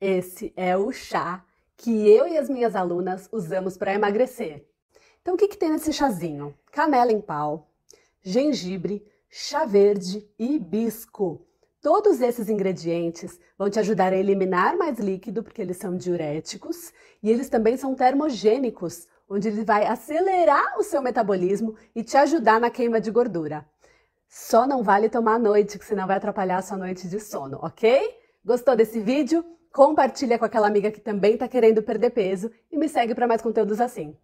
Esse é o chá que eu e as minhas alunas usamos para emagrecer. Então, o que, que tem nesse chazinho? Canela em pau, gengibre, chá verde e hibisco. Todos esses ingredientes vão te ajudar a eliminar mais líquido, porque eles são diuréticos, e eles também são termogênicos, onde ele vai acelerar o seu metabolismo e te ajudar na queima de gordura. Só não vale tomar à noite, que senão vai atrapalhar a sua noite de sono, ok? Gostou desse vídeo? compartilha com aquela amiga que também está querendo perder peso e me segue para mais conteúdos assim.